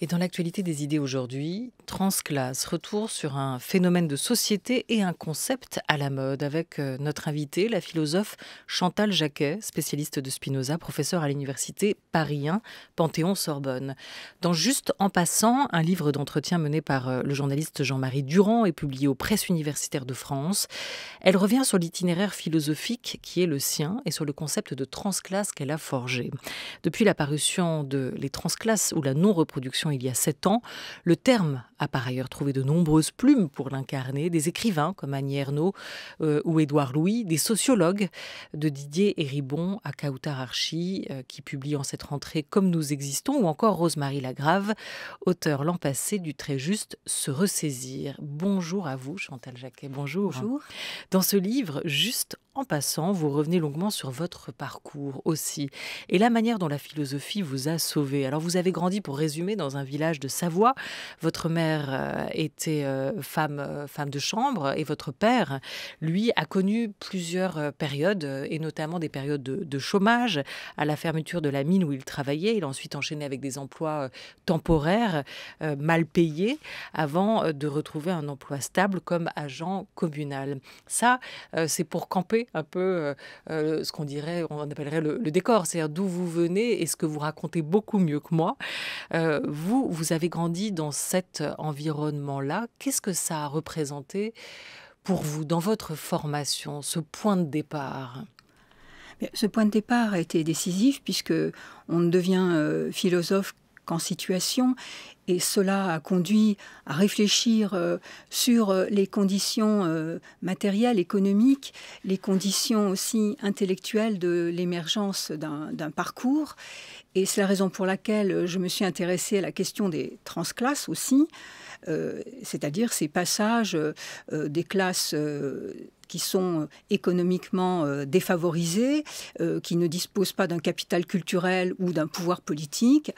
Et dans l'actualité des idées aujourd'hui, Transclasse, retour sur un phénomène de société et un concept à la mode avec euh, notre invitée, la philosophe Chantal Jacquet, spécialiste de Spinoza, professeure à l'université Paris 1, Panthéon-Sorbonne. Dans Juste en passant, un livre d'entretien mené par euh, le journaliste Jean-Marie Durand et publié aux presses universitaires de France, elle revient sur l'itinéraire philosophique qui est le sien et sur le concept de transclasse qu'elle a forgé. Depuis la parution de Les transclasses ou la non-reproduction il y a sept ans. Le terme a par ailleurs trouvé de nombreuses plumes pour l'incarner, des écrivains comme Annie Ernaux euh, ou Édouard Louis, des sociologues de Didier Héribon à Kautar euh, qui publie en cette rentrée Comme nous existons, ou encore Rosemarie Lagrave, auteur l'an passé du très juste Se ressaisir. Bonjour à vous, Chantal Jacquet. Bonjour. Bonjour. Dans ce livre, Juste en passant, vous revenez longuement sur votre parcours aussi et la manière dont la philosophie vous a sauvé. Alors vous avez grandi, pour résumer, dans un village de Savoie. Votre mère euh, était euh, femme, euh, femme de chambre et votre père, lui, a connu plusieurs périodes et notamment des périodes de, de chômage à la fermeture de la mine où il travaillait. Il a ensuite enchaîné avec des emplois temporaires, mal payés, avant de retrouver un emploi stable comme agent communal. Ça, c'est pour camper un peu euh, euh, ce qu'on dirait, on appellerait le, décor, c'est-à-dire d'où vous venez et ce que vous racontez beaucoup mieux que moi. Euh, vous, vous avez grandi dans cet environnement-là. Qu'est-ce que ça a représenté pour vous dans votre formation, ce point de départ ce point de départ a été décisif puisque on ne devient philosophe qu'en situation et cela a conduit à réfléchir euh, sur euh, les conditions euh, matérielles, économiques, les conditions aussi intellectuelles de l'émergence d'un parcours. Et c'est la raison pour laquelle je me suis intéressée à la question des transclasses aussi, c'est-à-dire ces passages des classes qui sont euh, économiquement euh, défavorisés, euh, qui ne disposent pas d'un capital culturel ou d'un pouvoir politique,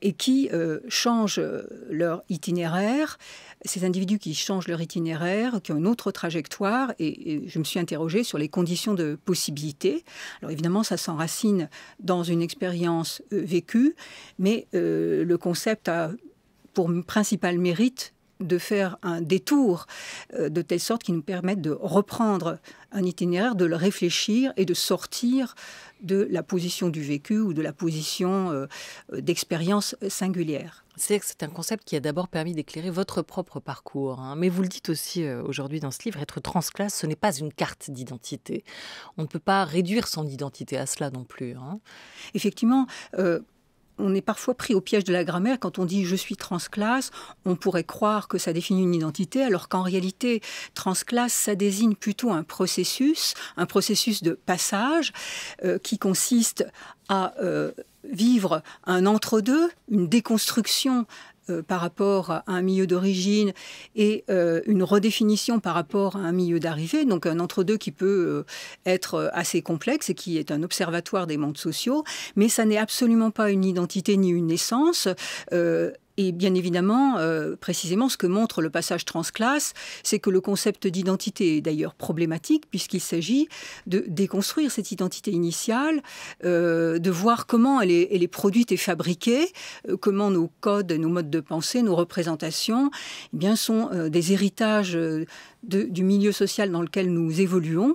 et qui changent leur itinéraire. Ces individus qui changent leur itinéraire, qui ont une autre trajectoire, et, je me suis interrogée sur les conditions de possibilité. Alors évidemment, ça s'enracine dans une expérience vécue, mais le concept a pour principal mérite de faire un détour euh, de telle sorte qu'il nous permette de reprendre un itinéraire, de le réfléchir et de sortir de la position du vécu ou de la position euh, d'expérience singulière. C'est un concept qui a d'abord permis d'éclairer votre propre parcours. Hein. Mais vous le dites aussi euh, aujourd'hui dans ce livre, être transclasse, ce n'est pas une carte d'identité. On ne peut pas réduire son identité à cela non plus. Hein. Effectivement, on est parfois pris au piège de la grammaire quand on dit je suis transclasse, on pourrait croire que ça définit une identité, alors qu'en réalité, transclasse, ça désigne plutôt un processus, un processus de passage euh, qui consiste à euh, vivre un entre-deux, une déconstruction euh, par rapport à un milieu d'origine et euh, une redéfinition par rapport à un milieu d'arrivée, donc un entre-deux qui peut euh, être assez complexe et qui est un observatoire des mondes sociaux, mais ça n'est absolument pas une identité ni une naissance. Et bien évidemment, euh, précisément, ce que montre le passage transclasse, c'est que le concept d'identité est d'ailleurs problématique, puisqu'il s'agit de déconstruire cette identité initiale, euh, de voir comment elle est, produite et fabriquée, euh, comment nos codes, nos modes de pensée, nos représentations eh bien, sont des héritages du milieu social dans lequel nous évoluons.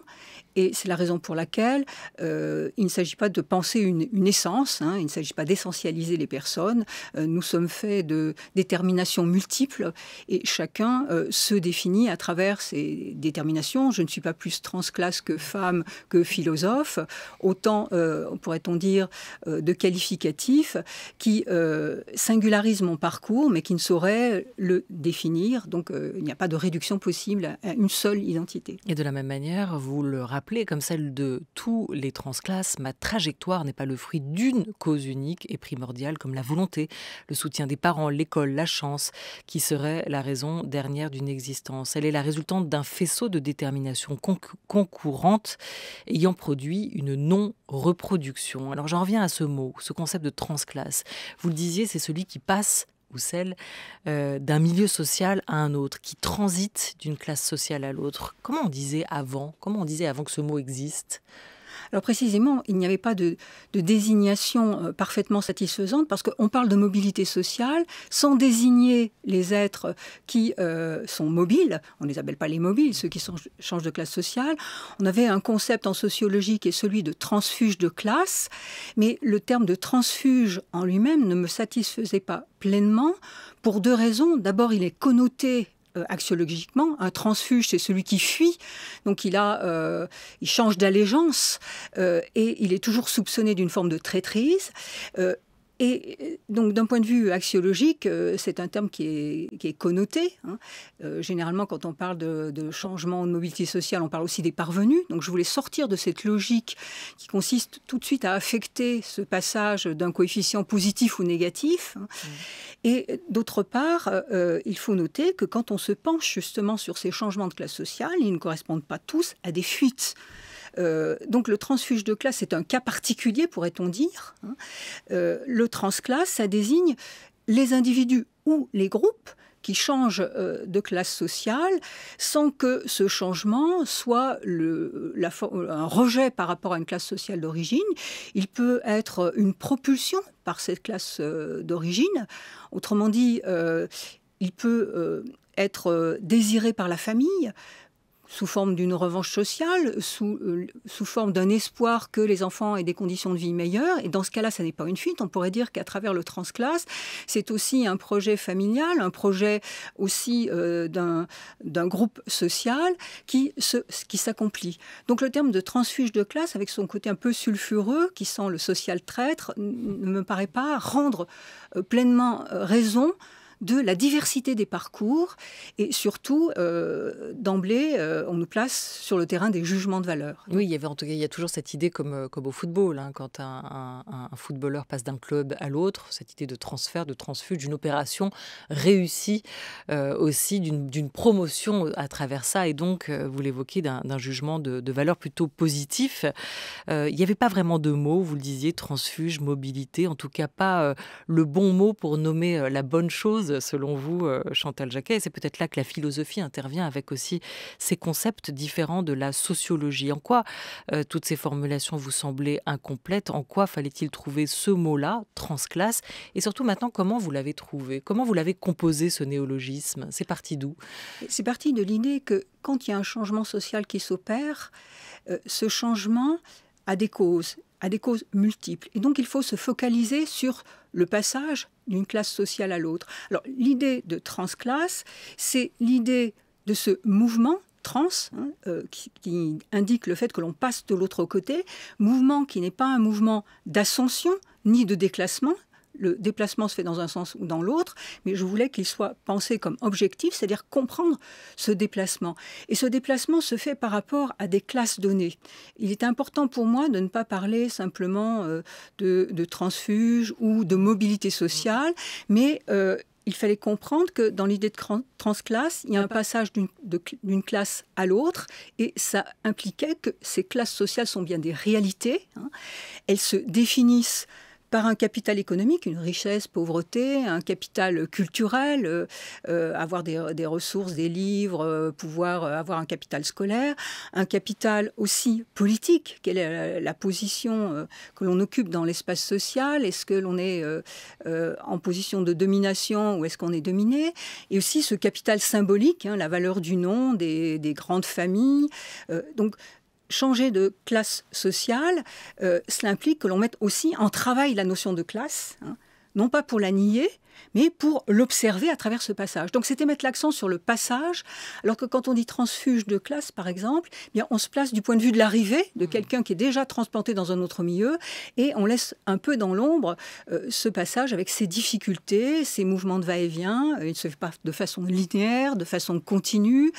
Et c'est la raison pour laquelle euh, il ne s'agit pas de penser une, essence, hein, il ne s'agit pas d'essentialiser les personnes. Euh, nous sommes faits de déterminations multiples et chacun euh, se définit à travers ces déterminations. Je ne suis pas plus transclasse que femme, que philosophe. Autant, pourrait-on dire, de qualificatifs qui singularisent mon parcours, mais qui ne sauraient le définir. Donc, il n'y a pas de réduction possible à une seule identité. Et de la même manière, vous le rappelez, comme celle de tous les transclasses, ma trajectoire n'est pas le fruit d'une cause unique et primordiale comme la volonté, le soutien des parents, l'école, la chance, qui serait la raison dernière d'une existence. Elle est la résultante d'un faisceau de détermination concourante ayant produit une non-reproduction. Alors j'en reviens à ce mot, ce concept de transclasse. Vous le disiez, c'est celui qui passe ou celle euh, d'un milieu social à un autre, qui transite d'une classe sociale à l'autre. Comment on disait avant Comment on disait avant que ce mot existe alors précisément, il n'y avait pas de, désignation euh, parfaitement satisfaisante parce qu'on parle de mobilité sociale sans désigner les êtres qui euh, sont mobiles. On ne les appelle pas les mobiles, ceux qui changent de classe sociale. On avait un concept en sociologie qui est celui de transfuge de classe, mais le terme de transfuge en lui-même ne me satisfaisait pas pleinement pour deux raisons. D'abord, il est connoté euh, axiologiquement. Un transfuge, c'est celui qui fuit, donc il, a, euh, il change d'allégeance euh, et il est toujours soupçonné d'une forme de traîtrise. Et euh, donc, d'un point de vue axiologique, euh, c'est un terme qui est, connoté. Hein. Euh, généralement, quand on parle de, changement de mobilité sociale, on parle aussi des parvenus. Donc, je voulais sortir de cette logique qui consiste tout de suite à affecter ce passage d'un coefficient positif ou négatif. Hein. Mmh. Et d'autre part, il faut noter que quand on se penche justement sur ces changements de classe sociale, ils ne correspondent pas tous à des fuites. Euh, donc le transfuge de classe est un cas particulier, pourrait-on dire. Hein. Euh, le transclasse, ça désigne les individus ou les groupes qui changent euh, de classe sociale sans que ce changement soit un rejet par rapport à une classe sociale d'origine. Il peut être une propulsion par cette classe d'origine. Autrement dit, il peut être désiré par la famille, sous forme d'une revanche sociale, sous, euh, sous forme d'un espoir que les enfants aient des conditions de vie meilleures. Et dans ce cas-là, ça n'est pas une fuite. On pourrait dire qu'à travers le transclasse, c'est aussi un projet familial, un projet aussi euh, d'un groupe social qui s'accomplit. Qui Donc le terme de transfuge de classe, avec son côté un peu sulfureux, qui sent le social traître, ne me paraît pas rendre euh, pleinement raison de la diversité des parcours et surtout, euh, d'emblée, euh, on nous place sur le terrain des jugements de valeur. Oui, il y avait en tout cas, il y a toujours cette idée comme, euh, comme au football, hein, quand un, footballeur passe d'un club à l'autre, cette idée de transfert, de transfuge, d'une opération réussie aussi d'une promotion à travers ça et donc, vous l'évoquez, d'un jugement de, de, valeur plutôt positif. il n'y avait pas vraiment de mots, vous le disiez, transfuge, mobilité, en tout cas pas le bon mot pour nommer la bonne chose selon vous, euh, Chantal Jacquet. C'est peut-être là que la philosophie intervient avec aussi ces concepts différents de la sociologie. En quoi euh, toutes ces formulations vous semblaient incomplètes En quoi fallait-il trouver ce mot-là, transclasse Et surtout maintenant, comment vous l'avez trouvé Comment vous l'avez composé, ce néologisme C'est parti d'où C'est parti de l'idée que quand il y a un changement social qui s'opère, euh, ce changement a des causes à des causes multiples. Et donc il faut se focaliser sur le passage d'une classe sociale à l'autre. Alors l'idée de transclasse, c'est l'idée de ce mouvement trans, hein, euh, qui, indique le fait que l'on passe de l'autre côté, mouvement qui n'est pas un mouvement d'ascension ni de déclassement, le déplacement se fait dans un sens ou dans l'autre, mais je voulais qu'il soit pensé comme objectif, c'est-à-dire comprendre ce déplacement. Et ce déplacement se fait par rapport à des classes données. Il est important pour moi de ne pas parler simplement euh, de, transfuge ou de mobilité sociale, mais euh, il fallait comprendre que dans l'idée de transclasse, il y a un passage d'une classe à l'autre et ça impliquait que ces classes sociales sont bien des réalités. Hein. Elles se définissent par un capital économique, une richesse, pauvreté, un capital culturel, euh, euh, avoir des, ressources, des livres, euh, pouvoir avoir un capital scolaire, un capital aussi politique, quelle est la, position que l'on occupe dans l'espace social, est-ce que l'on est en position de domination ou est-ce qu'on est dominé, et aussi ce capital symbolique, hein, la valeur du nom, des, des grandes familles. donc changer de classe sociale, euh, cela implique que l'on mette aussi en travail la notion de classe. Hein non pas pour la nier, mais pour l'observer à travers ce passage. Donc c'était mettre l'accent sur le passage, alors que quand on dit transfuge de classe, par exemple, eh bien on se place du point de vue de l'arrivée de mmh. quelqu'un qui est déjà transplanté dans un autre milieu, et on laisse un peu dans l'ombre euh, ce passage avec ses difficultés, ses mouvements de va-et-vient. Euh, il se fait pas de façon linéaire, de façon continue.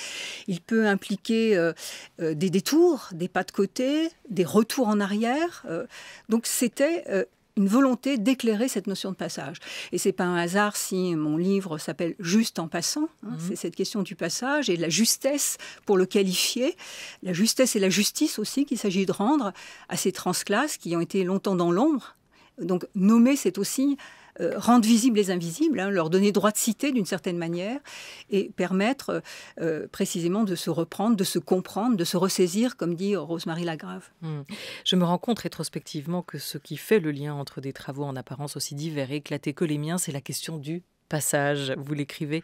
Il peut impliquer euh, des détours, des pas de côté, des retours en arrière. donc c'était une volonté d'éclairer cette notion de passage. Et c'est pas un hasard si mon livre s'appelle Juste en passant. Hein, mhm. C'est cette question du passage et de la justesse pour le qualifier, la justesse et la justice aussi qu'il s'agit de rendre à ces transclasses qui ont été longtemps dans l'ombre. Donc nommer, c'est aussi euh, rendre visibles les invisibles, hein, leur donner droit de citer d'une certaine manière et permettre euh, précisément de se reprendre, de se comprendre, de se ressaisir, comme dit Rosemary Lagrave. Hmm. Je me rends compte rétrospectivement que ce qui fait le lien entre des travaux en apparence aussi divers et éclatés que les miens, c'est la question du passage, vous l'écrivez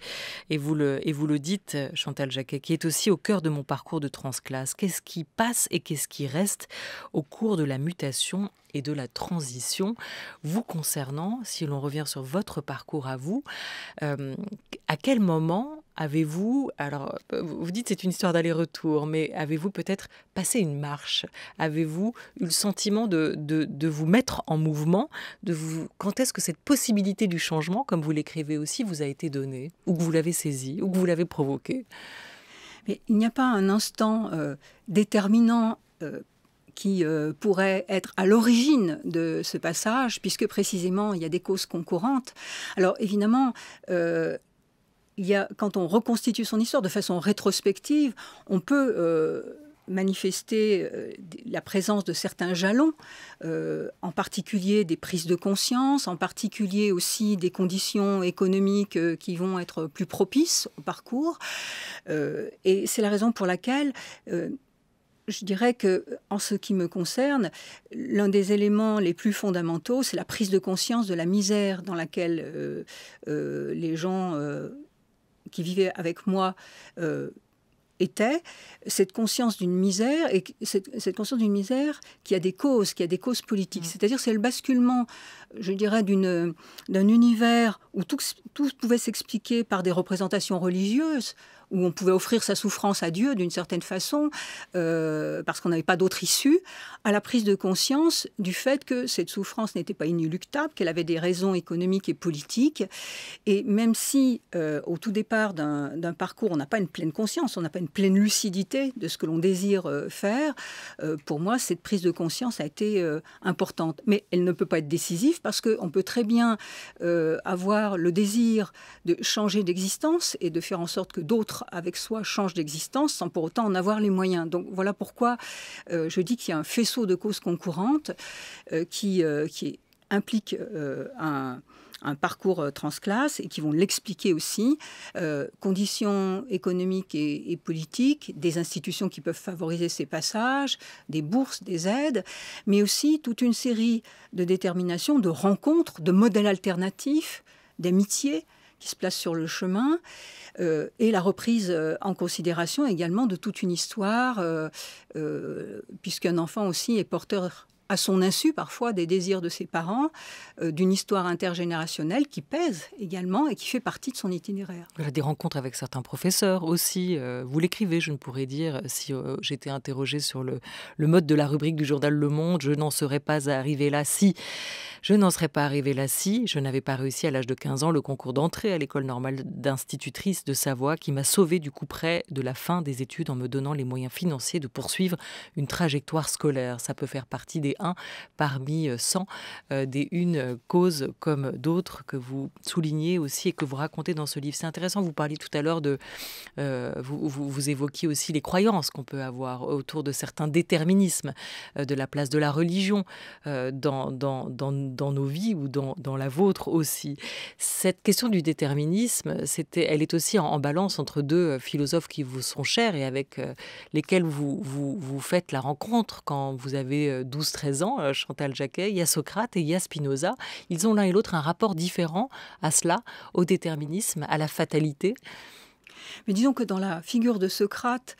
et vous le, et vous le dites, Chantal Jacquet, qui est aussi au cœur de mon parcours de transclasse. Qu'est-ce qui passe et qu'est-ce qui reste au cours de la mutation et de la transition Vous concernant, si l'on revient sur votre parcours à vous, euh, à quel moment avez-vous, alors euh, vous dites c'est une histoire d'aller-retour, mais avez-vous peut-être passé une marche Avez-vous eu le sentiment de, de, de, vous mettre en mouvement de vous, Quand est-ce que cette possibilité du changement, comme vous l'écrivez aussi, vous a été donnée Ou que vous l'avez saisie Ou que vous l'avez provoquée mais il n'y a pas un instant euh, déterminant euh, qui pourrait être à l'origine de ce passage, puisque précisément il y a des causes concourantes. Alors évidemment, il y a, quand on reconstitue son histoire de façon rétrospective, on peut euh, manifester euh, la présence de certains jalons, euh, en particulier des prises de conscience, en particulier aussi des conditions économiques qui vont être plus propices au parcours. et c'est la raison pour laquelle je dirais que, en ce qui me concerne, l'un des éléments les plus fondamentaux, c'est la prise de conscience de la misère dans laquelle les gens euh, qui vivait avec moi euh, était cette conscience d'une misère et cette, conscience d'une misère qui a des causes, qui a des causes politiques. Mm. C'est-à-dire c'est le basculement, je dirais, d'un univers où tout, tout pouvait s'expliquer par des représentations religieuses où on pouvait offrir sa souffrance à Dieu d'une certaine façon, euh, parce qu'on n'avait pas d'autre issue, à la prise de conscience du fait que cette souffrance n'était pas inéluctable, qu'elle avait des raisons économiques et politiques. Et même si euh, au tout départ d'un parcours, on n'a pas une pleine conscience, on n'a pas une pleine lucidité de ce que l'on désire euh, faire, pour moi, cette prise de conscience a été importante. Mais elle ne peut pas être décisive parce qu'on peut très bien avoir le désir de changer d'existence et de faire en sorte que d'autres avec soi change d'existence sans pour autant en avoir les moyens. Donc voilà pourquoi euh, je dis qu'il y a un faisceau de causes concourantes euh, qui, euh, qui, implique un parcours transclasse et qui vont l'expliquer aussi. conditions économiques et, et, politiques, des institutions qui peuvent favoriser ces passages, des bourses, des aides, mais aussi toute une série de déterminations, de rencontres, de modèles alternatifs, d'amitiés qui se place sur le chemin, euh, et la reprise euh, en considération également de toute une histoire, euh, puisqu'un enfant aussi est porteur à son insu parfois des désirs de ses parents, d'une histoire intergénérationnelle qui pèse également et qui fait partie de son itinéraire. a des rencontres avec certains professeurs aussi. vous l'écrivez, je ne pourrais dire, si j'étais interrogé sur le, le, mode de la rubrique du journal Le Monde, je n'en serais pas arrivé là si. Je n'en serais pas arrivée là si je n'avais pas réussi à l'âge de 15 ans le concours d'entrée à l'école normale d'institutrice de Savoie qui m'a sauvé du coup près de la fin des études en me donnant les moyens financiers de poursuivre une trajectoire scolaire. Ça peut faire partie des 1 parmi 100, euh, euh, des une euh, causes comme d'autres que vous soulignez aussi et que vous racontez dans ce livre. C'est intéressant, vous parliez tout à l'heure de... vous, vous, évoquiez aussi les croyances qu'on peut avoir autour de certains déterminismes, de la place de la religion dans, dans, dans dans nos vies ou dans, la vôtre aussi. Cette question du déterminisme, c'était, elle est aussi en, balance entre deux euh, philosophes qui vous sont chers et avec euh, lesquels vous, vous, faites la rencontre quand vous avez 12-13 euh, ans, Chantal Jacquet. Il y a Socrate et il y a Spinoza. Ils ont l'un et l'autre un rapport différent à cela, au déterminisme, à la fatalité. Mais disons que dans la figure de Socrate,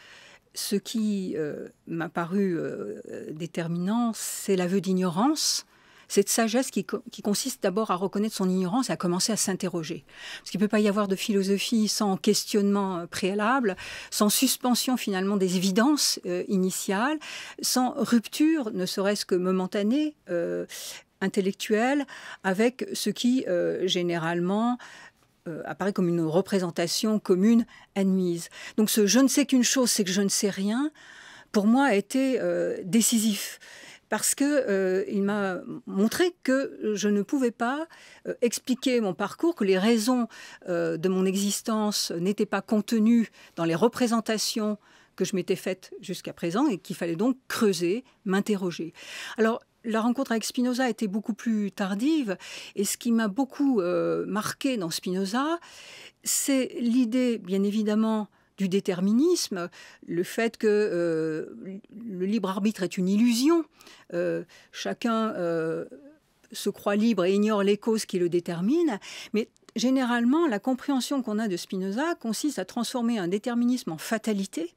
ce qui m'a paru déterminant, c'est l'aveu d'ignorance cette sagesse qui, consiste d'abord à reconnaître son ignorance et à commencer à s'interroger. Parce qu'il ne peut pas y avoir de philosophie sans questionnement euh, préalable, sans suspension finalement des évidences euh, initiales, sans rupture, ne serait-ce que momentanée, euh, intellectuelle, avec ce qui généralement apparaît comme une représentation commune admise. Donc ce je ne sais qu'une chose, c'est que je ne sais rien, pour moi a été décisif parce que euh, il m'a montré que je ne pouvais pas euh, expliquer mon parcours, que les raisons euh, de mon existence n'étaient pas contenues dans les représentations que je m'étais faites jusqu'à présent et qu'il fallait donc creuser, m'interroger. Alors la rencontre avec Spinoza était beaucoup plus tardive et ce qui m'a beaucoup marqué dans Spinoza, c'est l'idée, bien évidemment, du déterminisme, le fait que euh, le libre arbitre est une illusion. Euh, chacun euh, se croit libre et ignore les causes qui le déterminent. Mais généralement, la compréhension qu'on a de Spinoza consiste à transformer un déterminisme en fatalité.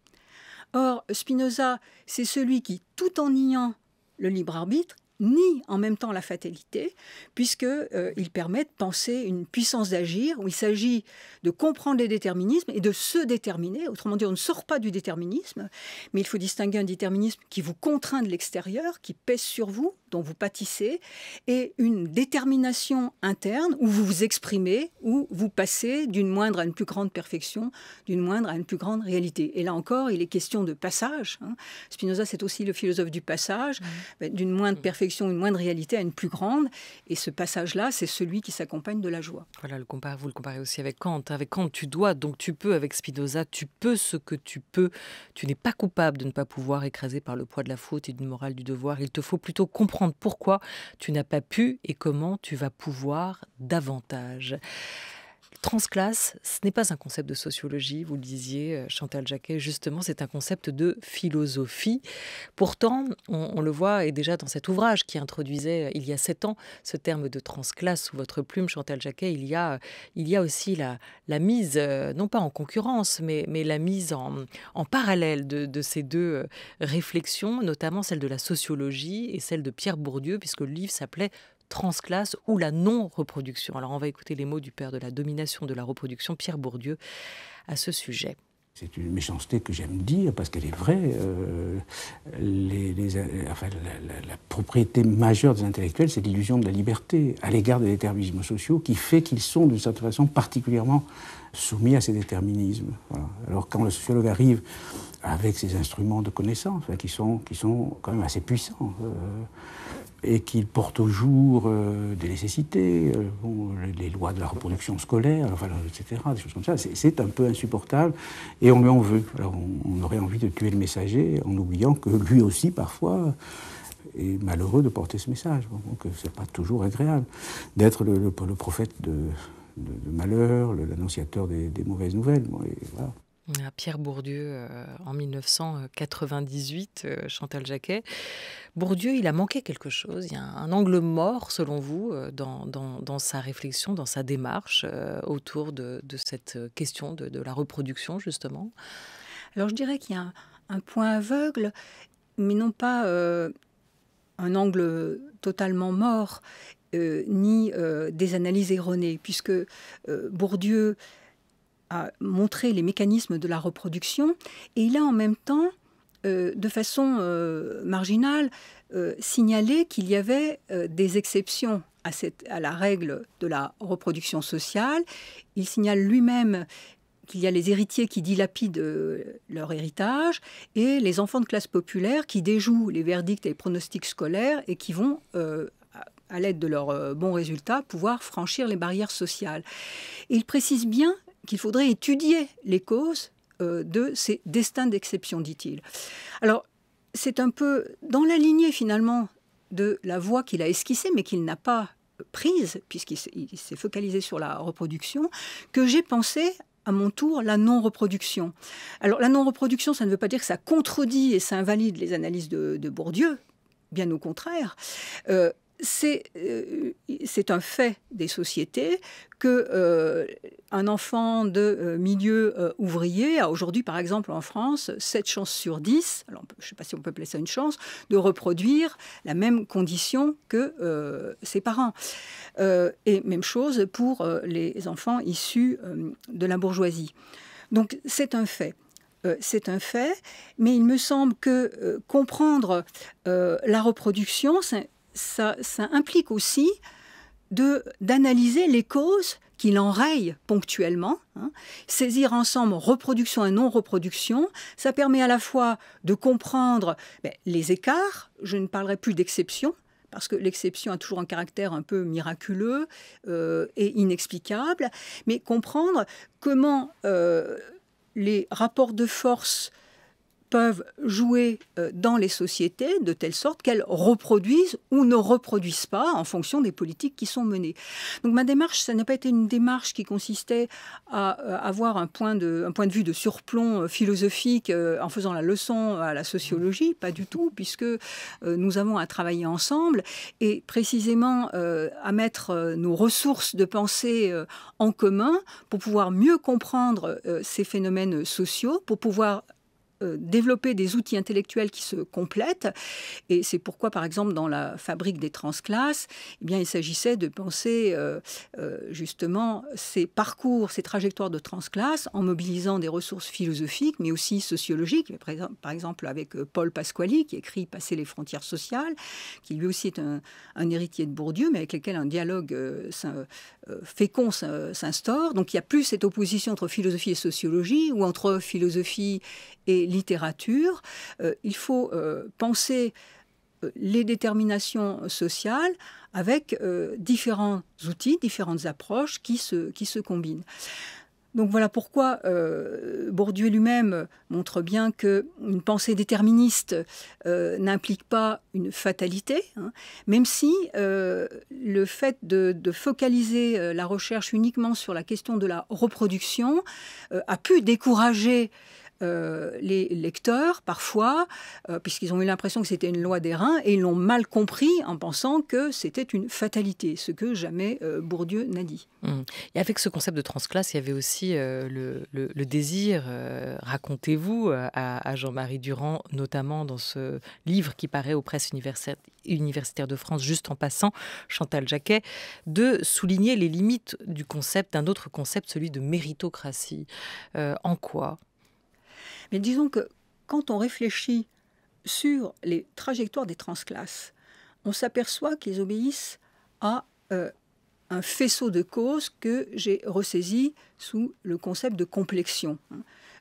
Or, Spinoza, c'est celui qui, tout en niant le libre arbitre, ni en même temps la fatalité, puisque euh, permet de penser une puissance d'agir, où il s'agit de comprendre les déterminismes et de se déterminer. Autrement dit, on ne sort pas du déterminisme, mais il faut distinguer un déterminisme qui vous contraint de l'extérieur, qui pèse sur vous, dont vous pâtissez, et une détermination interne où vous vous exprimez, où vous passez d'une moindre à une plus grande perfection, d'une moindre à une plus grande réalité. Et là encore, il est question de passage. Hein. Spinoza, c'est aussi le philosophe du passage, mmh. ben, d'une moindre mmh. perfection une moindre réalité à une plus grande. Et ce passage-là, c'est celui qui s'accompagne de la joie. Voilà, le vous le comparez aussi avec Kant. Hein. Avec Kant, tu dois, donc tu peux, avec Spinoza, tu peux ce que tu peux. Tu n'es pas coupable de ne pas pouvoir, écraser par le poids de la faute et d'une morale du devoir. Il te faut plutôt comprendre pourquoi tu n'as pas pu et comment tu vas pouvoir davantage. Transclasse, ce n'est pas un concept de sociologie, vous le disiez, euh, Chantal Jacquet, justement, c'est un concept de philosophie. Pourtant, on, le voit, et déjà dans cet ouvrage qui introduisait euh, il y a sept ans ce terme de transclasse sous votre plume, Chantal Jacquet, il y a, euh, aussi la, la mise, non pas en concurrence, mais, la mise en, parallèle de, de, ces deux réflexions, notamment celle de la sociologie et celle de Pierre Bourdieu, puisque le livre s'appelait transclasse ou la non-reproduction. Alors on va écouter les mots du père de la domination de la reproduction, Pierre Bourdieu, à ce sujet. C'est une méchanceté que j'aime dire parce qu'elle est vraie. Euh, les, euh, la, propriété majeure des intellectuels, c'est l'illusion de la liberté à l'égard des déterminismes sociaux qui fait qu'ils sont d'une certaine façon particulièrement soumis à ces déterminismes. Alors quand le sociologue arrive avec ses instruments de connaissance, qui, sont, qui sont quand même assez puissants, euh, et qu'il porte au jour euh, des nécessités, euh, les lois de la reproduction scolaire, euh, etc., des choses comme ça, c'est un peu insupportable, et on lui en veut. Alors on, aurait envie de tuer le messager en oubliant que lui aussi, parfois, est malheureux de porter ce message. Bon, donc c'est pas toujours agréable d'être le, prophète de, malheur, l'annonciateur des, mauvaises nouvelles. Pierre Bourdieu euh, en 1998, euh, Chantal Jacquet. Bourdieu, il a manqué quelque chose. Il y a un, angle mort, selon vous, euh, dans, sa réflexion, dans sa démarche autour de, cette question de, la reproduction, justement. Alors, je dirais qu'il y a un, un, point aveugle, mais non pas un angle totalement mort, ni des analyses erronées, puisque Bourdieu montrer les mécanismes de la reproduction, et il a en même temps, euh, de façon euh, marginale, euh, signalé qu'il y avait des exceptions à, cette, à la règle de la reproduction sociale. Il signale lui-même qu'il y a les héritiers qui dilapident leur héritage et les enfants de classe populaire qui déjouent les verdicts et les pronostics scolaires et qui vont à l'aide de leurs bons résultats, pouvoir franchir les barrières sociales. il précise bien qu'il faudrait étudier les causes euh, de ces destins d'exception, dit-il. Alors, c'est un peu dans la lignée finalement de la voie qu'il a esquissée, mais qu'il n'a pas prise, puisqu'il s'est focalisé sur la reproduction, que j'ai pensé à mon tour la non-reproduction. Alors la non-reproduction, ça ne veut pas dire que ça contredit et ça invalide les analyses de, Bourdieu, bien au contraire. Euh, euh, c'est un fait des sociétés que euh, un enfant de euh, milieu ouvrier a aujourd'hui, par exemple en France, 7 chances sur 10, alors je ne sais pas si on peut appeler ça une chance, de reproduire la même condition que ses parents. et même chose pour les enfants issus de la bourgeoisie. Donc c'est un fait c'est un fait, mais il me semble que comprendre la reproduction, ça, implique aussi d'analyser les causes qui l'enrayent ponctuellement. Hein. Saisir ensemble reproduction et non-reproduction, ça permet à la fois de comprendre ben, les écarts, je ne parlerai plus d'exception, parce que l'exception a toujours un caractère un peu miraculeux euh, et inexplicable, mais comprendre comment euh, les rapports de force peuvent jouer euh, dans les sociétés de telle sorte qu'elles reproduisent ou ne reproduisent pas en fonction des politiques qui sont menées. Donc ma démarche, ça n'a pas été une démarche qui consistait à euh, avoir un point de, un point de vue de surplomb euh, philosophique en faisant la leçon à la sociologie, pas du tout, puisque nous avons à travailler ensemble et précisément à mettre nos ressources de pensée en commun pour pouvoir mieux comprendre ces phénomènes sociaux, pour pouvoir euh, développer des outils intellectuels qui se complètent. Et c'est pourquoi, par exemple, dans la fabrique des transclasses, eh bien, il s'agissait de penser euh, euh, justement ces parcours, ces trajectoires de transclasses en mobilisant des ressources philosophiques, mais aussi sociologiques. Par exemple, avec Paul Pasquali, qui écrit Passer les frontières sociales, qui lui aussi est un, héritier de Bourdieu, mais avec lequel un dialogue fécond s'instaure. Donc, il n'y a plus cette opposition entre philosophie et sociologie ou entre philosophie et littérature. Euh, il faut euh, penser euh, les déterminations sociales avec différents outils, différentes approches qui se, qui se combinent. Donc voilà pourquoi Bourdieu lui-même montre bien que une pensée déterministe n'implique pas une fatalité, hein, même si le fait de, focaliser la recherche uniquement sur la question de la reproduction a pu décourager euh, les lecteurs, parfois, euh, puisqu'ils ont eu l'impression que c'était une loi des reins, et ils l'ont mal compris en pensant que c'était une fatalité, ce que jamais euh, Bourdieu n'a dit. Mmh. Et avec ce concept de transclasse, il y avait aussi le, désir, racontez-vous, à, Jean-Marie Durand, notamment dans ce livre qui paraît aux presses universitaires de France, juste en passant, Chantal Jacquet, de souligner les limites du concept, d'un autre concept, celui de méritocratie. en quoi mais disons que quand on réfléchit sur les trajectoires des transclasses, on s'aperçoit qu'ils obéissent à euh, un faisceau de causes que j'ai ressaisi sous le concept de complexion. Hein.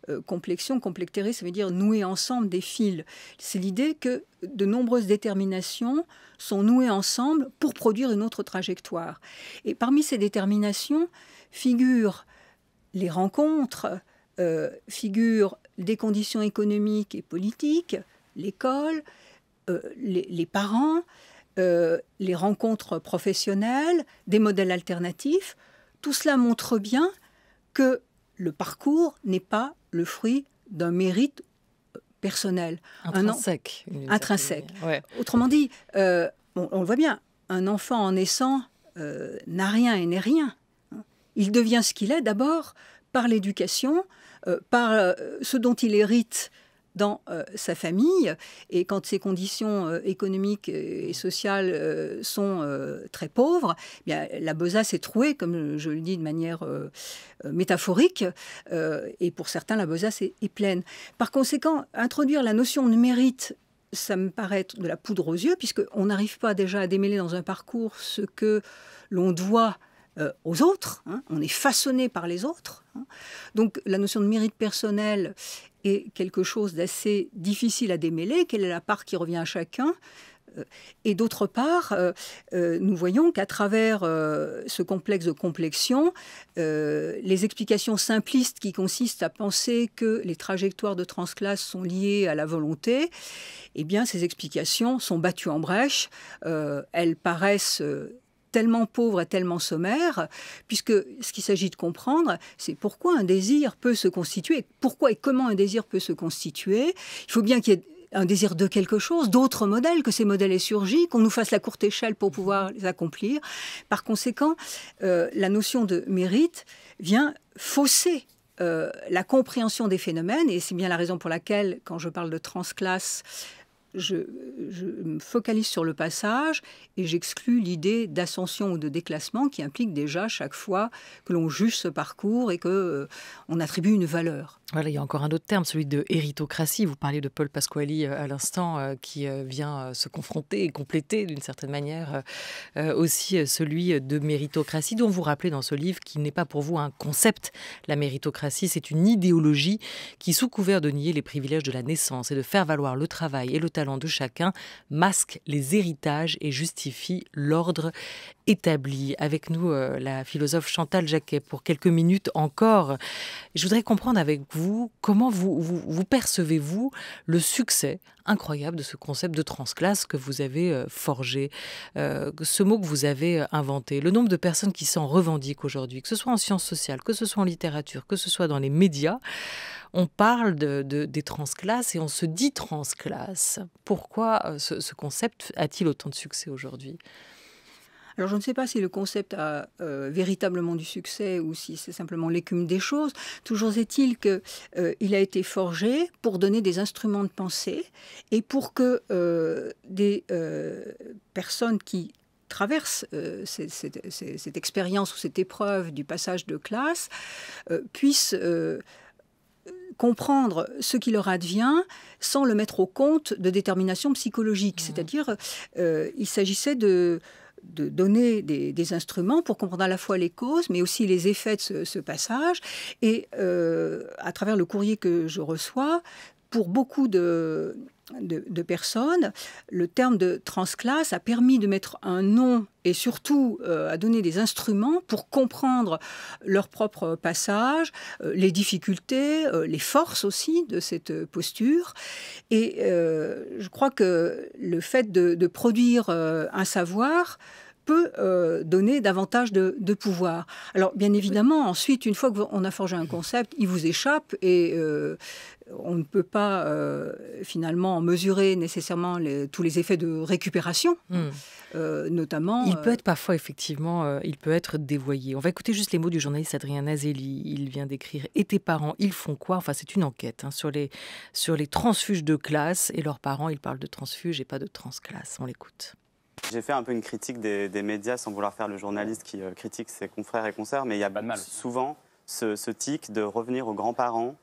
Euh, complexion, complectérée, ça veut dire nouer ensemble des fils. C'est l'idée que de nombreuses déterminations sont nouées ensemble pour produire une autre trajectoire. Et parmi ces déterminations figurent les rencontres, euh, figurent des conditions économiques et politiques, l'école, euh, les, parents, euh, les rencontres professionnelles, des modèles alternatifs. Tout cela montre bien que le parcours n'est pas le fruit d'un mérite personnel. Intrinsèque. Intrinsèque. Autrement dit, on, le voit bien, un enfant en naissant n'a rien et n'est rien. Il devient ce qu'il est d'abord par l'éducation, euh, par euh, ce dont il hérite dans euh, sa famille. Et quand ses conditions économiques et sociales sont très pauvres, eh bien, la besace est trouée, comme je le dis de manière métaphorique. et pour certains, la besace est, pleine. Par conséquent, introduire la notion de mérite ça me paraît de la poudre aux yeux, puisqu'on n'arrive pas déjà à démêler dans un parcours ce que l'on doit aux autres. Hein. On est façonné par les autres Hein. Donc la notion de mérite personnel est quelque chose d'assez difficile à démêler. Quelle est la part qui revient à chacun euh, et d'autre part, euh, euh, nous voyons qu'à travers ce complexe de complexion, les explications simplistes qui consistent à penser que les trajectoires de transclasse sont liées à la volonté, eh bien, ces explications sont battues en brèche. elles paraissent tellement pauvre et tellement sommaire, puisque ce qu'il s'agit de comprendre, c'est pourquoi un désir peut se constituer, pourquoi et comment un désir peut se constituer. Il faut bien qu'il y ait un désir de quelque chose, d'autres modèles, que ces modèles aient surgi, qu'on nous fasse la courte échelle pour pouvoir les accomplir. Par conséquent, euh, la notion de mérite vient fausser euh, la compréhension des phénomènes, et c'est bien la raison pour laquelle, quand je parle de transclasse, je, me focalise sur le passage et j'exclus l'idée d'ascension ou de déclassement qui implique déjà chaque fois que l'on juge ce parcours et que euh, on attribue une valeur. Voilà, il y a encore un autre terme, celui de héritocratie. Vous parliez de Paul Pasquali euh, à l'instant, euh, qui vient se confronter et compléter d'une certaine manière aussi celui de méritocratie, dont vous rappelez dans ce livre qu'il n'est pas pour vous un concept. La méritocratie, c'est une idéologie qui, sous couvert de nier les privilèges de la naissance et de faire valoir le travail et le talent, talent de chacun, masque les héritages et justifie l'ordre établi. Avec nous, euh, la philosophe Chantal Jacquet, pour quelques minutes encore. Je voudrais comprendre avec vous comment vous, percevez-vous le succès incroyable de ce concept de transclasse que vous avez euh, forgé, euh, ce mot que vous avez inventé, le nombre de personnes qui s'en revendiquent aujourd'hui, que ce soit en sciences sociales, que ce soit en littérature, que ce soit dans les médias on parle de, des transclasses et on se dit transclasse. Pourquoi euh, ce, concept a-t-il autant de succès aujourd'hui alors je ne sais pas si le concept a euh, véritablement du succès ou si c'est simplement l'écume des choses. Toujours est-il qu'il euh, il a été forgé pour donner des instruments de pensée et pour que des personnes qui traversent cette expérience ou cette épreuve du passage de classe puissent comprendre ce qui leur advient sans le mettre au compte de déterminations psychologiques. C'est-à-dire, euh, il s'agissait de, donner des, instruments pour comprendre à la fois les causes, mais aussi les effets de ce, passage. Et euh, à travers le courrier que je reçois, pour beaucoup de, de, personnes, le terme de transclasse a permis de mettre un nom et surtout euh, à donner des instruments pour comprendre leur propre passage, euh, les difficultés, euh, les forces aussi de cette posture. Et je crois que le fait de produire un savoir peut euh, donner davantage de, pouvoir. Alors, bien évidemment, ensuite, une fois qu'on a forgé un concept, il vous échappe et euh, on ne peut pas euh, finalement mesurer nécessairement tous les effets de récupération, hmm. notamment. Il peut être parfois, effectivement, il peut être dévoyé. On va écouter juste les mots du journaliste Adrien Nazelli. Il vient d'écrire Et tes parents, ils font quoi Enfin, c'est une enquête hein, sur, les, sur les transfuges de classe et leurs parents. Ils parlent de transfuges et pas de transclasse. On l'écoute. J'ai fait un peu une critique des, médias sans vouloir faire le journaliste qui euh, critique ses confrères et consœurs, mais il y a souvent ce, tic de revenir aux grands-parents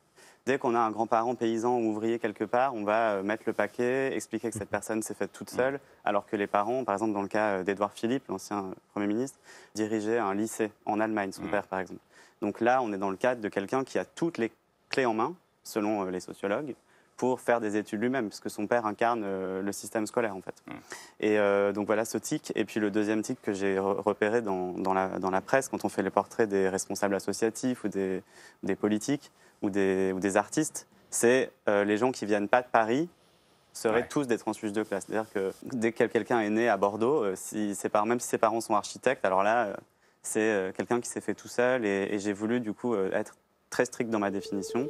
dès qu'on a un grand-parent paysan ou ouvrier quelque part, on va euh, mettre le paquet, expliquer que cette personne s'est faite toute seule, alors que les parents, par exemple dans le cas euh, d'Edouard Philippe, l'ancien Premier ministre, dirigeaient un lycée en Allemagne, son mmh. père par exemple. Donc là, on est dans le cadre de quelqu'un qui a toutes les clés en main, selon les sociologues, pour faire des études lui-même, puisque son père incarne euh, le système scolaire en fait. Mm. Et euh, donc voilà ce tic. Et puis le deuxième tic que j'ai repéré dans, dans, la, dans, la, presse, quand on fait les portraits des responsables associatifs ou des, des politiques ou des, ou des artistes, c'est euh, les gens qui viennent pas de Paris seraient tous des transfuges de classe. C'est-à-dire que dès que quelqu'un est né à Bordeaux, si même si ses parents sont architectes, alors là, c'est quelqu'un qui s'est fait tout seul. Et, et j'ai voulu du coup être très strict dans ma définition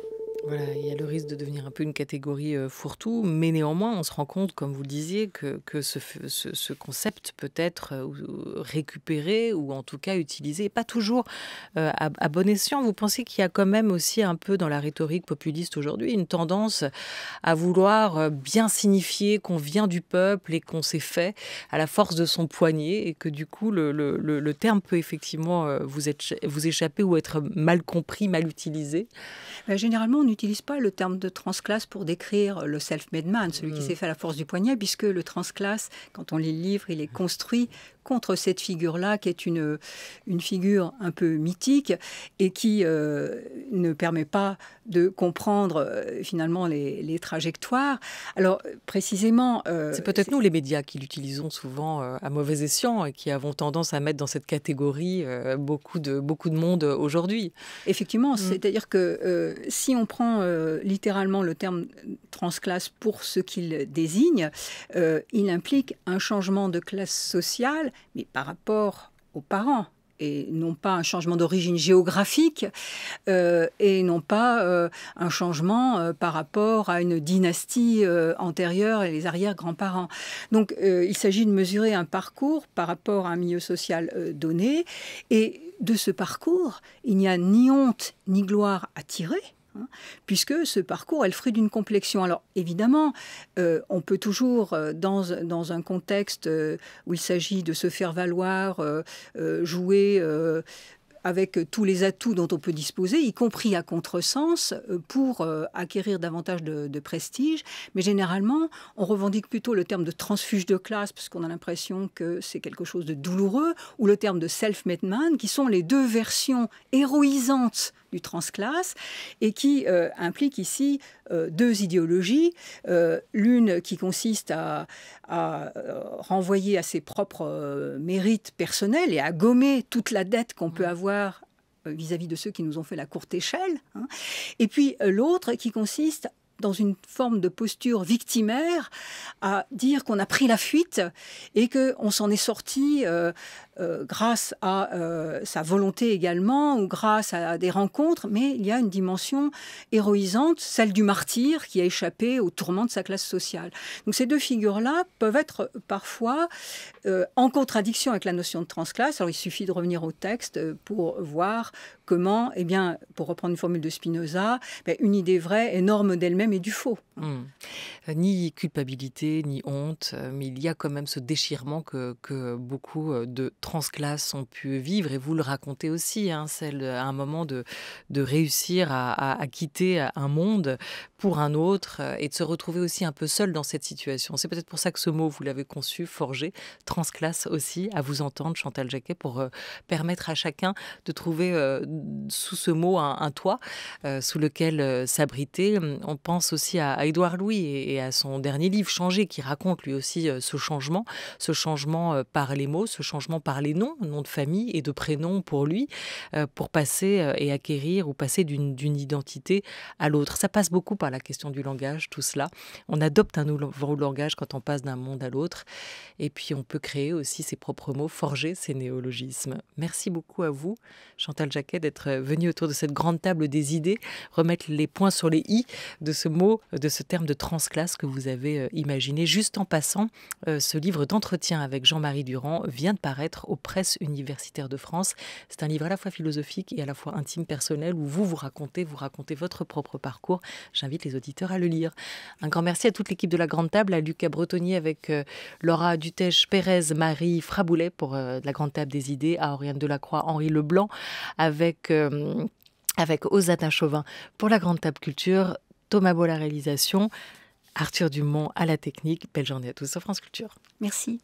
il y a le risque de devenir un peu une catégorie euh, fourre-tout, mais néanmoins, on se rend compte, comme vous le disiez, que, ce, concept peut être euh, récupéré ou en tout cas utilisé, pas toujours euh, à, bon escient. Vous pensez qu'il y a quand même aussi un peu dans la rhétorique populiste aujourd'hui une tendance à vouloir bien signifier qu'on vient du peuple et qu'on s'est fait à la force de son poignet et que du coup, le, terme peut effectivement vous, échapper ou être mal compris, mal utilisé bah, Généralement, on n'utilise pas le terme de transclasse pour décrire le self-made man, celui qui mm. s'est fait à la force du poignet, puisque le transclasse, quand on lit le livre, il est construit contre cette figure-là, qui est une, une figure un peu mythique et qui euh, ne permet pas de comprendre euh, finalement les, trajectoires. Alors, précisément. Euh, c'est peut-être nous, les médias, qui l'utilisons souvent à mauvais escient et qui avons tendance à mettre dans cette catégorie beaucoup, de, beaucoup de monde aujourd'hui. Effectivement, mm. c'est-à-dire que si on prend littéralement le terme transclasse pour ce qu'il désigne, il implique un changement de classe sociale mais par rapport aux parents et non pas un changement d'origine géographique euh, et non pas euh, un changement euh, par rapport à une dynastie antérieure et les arrière-grands-parents. Donc il s'agit de mesurer un parcours par rapport à un milieu social donné et de ce parcours, il n'y a ni honte ni gloire à tirer Hein, puisque ce parcours est le fruit d'une complexion. Alors évidemment, euh, on peut toujours, euh, dans, un contexte euh, où il s'agit de se faire valoir, jouer avec tous les atouts dont on peut disposer, y compris à contresens, pour acquérir davantage de, de, prestige. Mais généralement, on revendique plutôt le terme de transfuge de classe, parce qu'on a l'impression que c'est quelque chose de douloureux, ou le terme de self-made man, qui sont les deux versions héroïsantes du transclasse, et qui euh, implique ici euh, deux idéologies. Euh, l'une qui consiste à, renvoyer à ses propres mérites personnels et à gommer toute la dette qu'on peut avoir vis-à-vis de ceux qui nous ont fait la courte échelle, hein. et puis l'autre qui consiste dans une forme de posture victimaire à dire qu'on a pris la fuite et qu'on s'en est sorti euh, euh, grâce à euh, sa volonté également ou grâce à, des rencontres, mais il y a une dimension héroïsante, celle du martyr qui a échappé aux tourments de sa classe sociale. Donc ces deux figures-là peuvent être parfois en contradiction avec la notion de transclasse. Alors il suffit de revenir au texte pour voir comment, eh bien, pour reprendre une formule de Spinoza, ben, une idée vraie énorme d'elle-même du faux. Hmm. Euh, ni culpabilité, ni honte, euh, mais il y a quand même ce déchirement que, beaucoup euh, de transclasses ont pu vivre, et vous le racontez aussi, hein, celle à un moment de, de réussir à, quitter un monde pour un autre, et de se retrouver aussi un peu seul dans cette situation. C'est peut-être pour ça que ce mot, vous l'avez conçu, forgé, transclasse aussi, à vous entendre, Chantal Jacquet, pour permettre à chacun de trouver sous ce mot un, toit sous lequel s'abriter. On pense aussi à, Édouard Louis et, à son dernier livre, Changer, qui raconte lui aussi euh, ce changement, ce changement euh, par les mots, ce changement par les noms, nom de famille et de prénom pour lui, euh, pour passer et acquérir ou passer d'une identité à l'autre. Ça passe beaucoup par la question du langage, tout cela. On adopte un nouveau langage quand on passe d'un monde à l'autre. Et puis on peut créer aussi ses propres mots, forger ses néologismes. Merci beaucoup à vous, Chantal Jacquet, d'être venue autour de cette grande table des idées, remettre les points sur les i de ce mots euh, de ce terme de transclasse que vous avez euh, imaginé. Juste en passant, euh, ce livre d'entretien avec Jean-Marie Durand vient de paraître aux presses universitaires de France. C'est un livre à la fois philosophique et à la fois intime, personnel, où vous vous racontez, vous racontez votre propre parcours. J'invite les auditeurs à le lire. Un grand merci à toute l'équipe de la Grande Table, à Lucas Bretonnier avec Laura Dutèche, Pérez, Marie Fraboulet pour la Grande Table des idées, à Oriane Delacroix, Henri Leblanc, avec... avec Osata Chauvin pour la Grande Table Culture. Thomas Beau la réalisation, Arthur Dumont à la technique. Belle journée à tous sur France Culture. Merci.